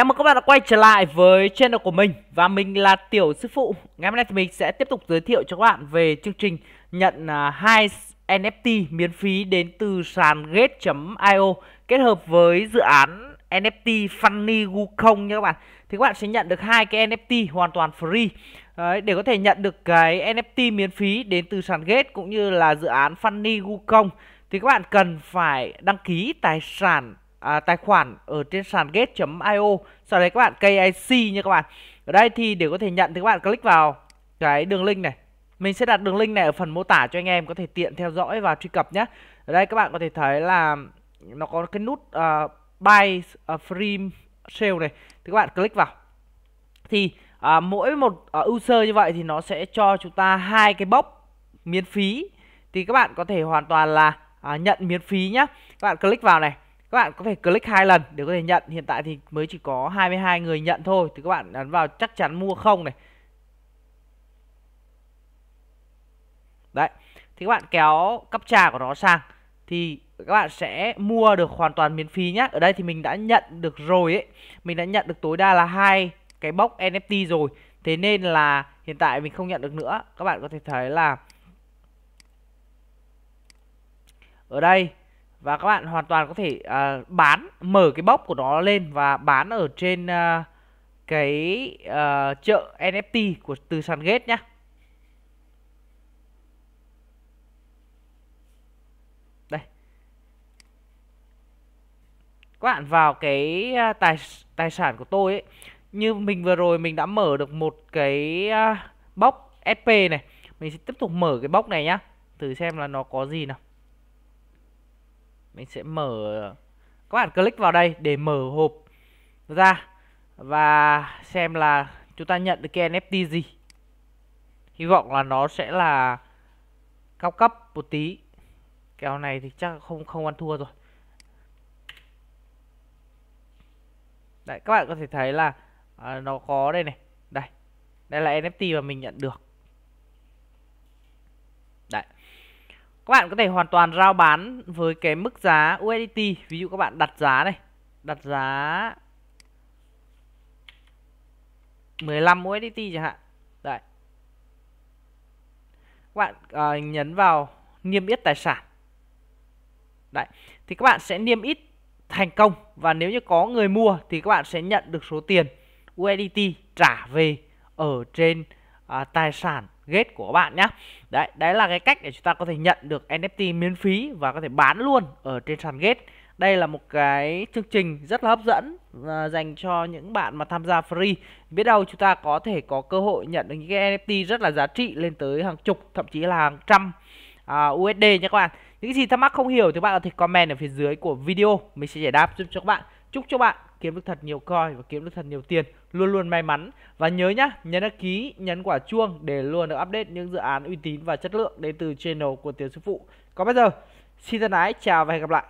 Chào mừng các bạn đã quay trở lại với channel của mình và mình là Tiểu Sư Phụ. Ngày hôm nay thì mình sẽ tiếp tục giới thiệu cho các bạn về chương trình nhận à, hai NFT miễn phí đến từ sàn gate.io kết hợp với dự án NFT Funny Wukong nha các bạn. Thì các bạn sẽ nhận được hai cái NFT hoàn toàn free. Đấy, để có thể nhận được cái NFT miễn phí đến từ sàn gate cũng như là dự án Funny Wukong thì các bạn cần phải đăng ký tài sản à, tài khoản ở trên sàn gate.io sau đấy các bạn KIC nha các bạn ở đây thì để có thể nhận thì các bạn click vào cái đường link này mình sẽ đặt đường link này ở phần mô tả cho anh em có thể tiện theo dõi và truy cập nhé ở đây các bạn có thể thấy là nó có cái nút uh, buy uh, free sale này thì các bạn click vào thì uh, mỗi một uh, user như vậy thì nó sẽ cho chúng ta hai cái bốc miễn phí thì các bạn có thể hoàn toàn là uh, nhận miễn phí nhé các bạn click vào này các bạn có thể click hai lần để có thể nhận hiện tại thì mới chỉ có 22 người nhận thôi thì các bạn ấn vào chắc chắn mua không này đấy thì các bạn kéo cấp trà của nó sang thì các bạn sẽ mua được hoàn toàn miễn phí nhé ở đây thì mình đã nhận được rồi ấy mình đã nhận được tối đa là hai cái bốc NFT rồi thế nên là hiện tại mình không nhận được nữa các bạn có thể thấy là ở đây và các bạn hoàn toàn có thể uh, bán mở cái bóc của nó lên và bán ở trên uh, cái uh, chợ NFT của từ sàn gate nhá đây các bạn vào cái tài tài sản của tôi ấy như mình vừa rồi mình đã mở được một cái uh, bóc SP này mình sẽ tiếp tục mở cái bóc này nhá thử xem là nó có gì nào mình sẽ mở các bạn click vào đây để mở hộp ra và xem là chúng ta nhận được cái NFT gì hy vọng là nó sẽ là cao cấp một tí kèo này thì chắc không không ăn thua rồi đấy các bạn có thể thấy là à, nó có đây này đây đây là NFT mà mình nhận được đấy các bạn có thể hoàn toàn rao bán với cái mức giá USDT ví dụ các bạn đặt giá này đặt giá 15 USDT chẳng hạn đấy các bạn à, nhấn vào niêm yết tài sản đấy thì các bạn sẽ niêm yết thành công và nếu như có người mua thì các bạn sẽ nhận được số tiền USDT trả về ở trên à, tài sản gate của bạn nhé đấy đấy là cái cách để chúng ta có thể nhận được NFT miễn phí và có thể bán luôn ở trên sàn gate đây là một cái chương trình rất là hấp dẫn à, dành cho những bạn mà tham gia free biết đâu chúng ta có thể có cơ hội nhận được những cái NFT rất là giá trị lên tới hàng chục thậm chí là hàng trăm à, USD nhé các bạn những gì thắc mắc không hiểu thì bạn có thể comment ở phía dưới của video mình sẽ giải đáp giúp cho các bạn Chúc cho bạn kiếm được thật nhiều coin và kiếm được thật nhiều tiền, luôn luôn may mắn. Và nhớ nhá, nhấn đăng ký, nhấn quả chuông để luôn được update những dự án uy tín và chất lượng đến từ channel của Tiến Sư Phụ. Còn bây giờ, xin thân ái, chào và hẹn gặp lại.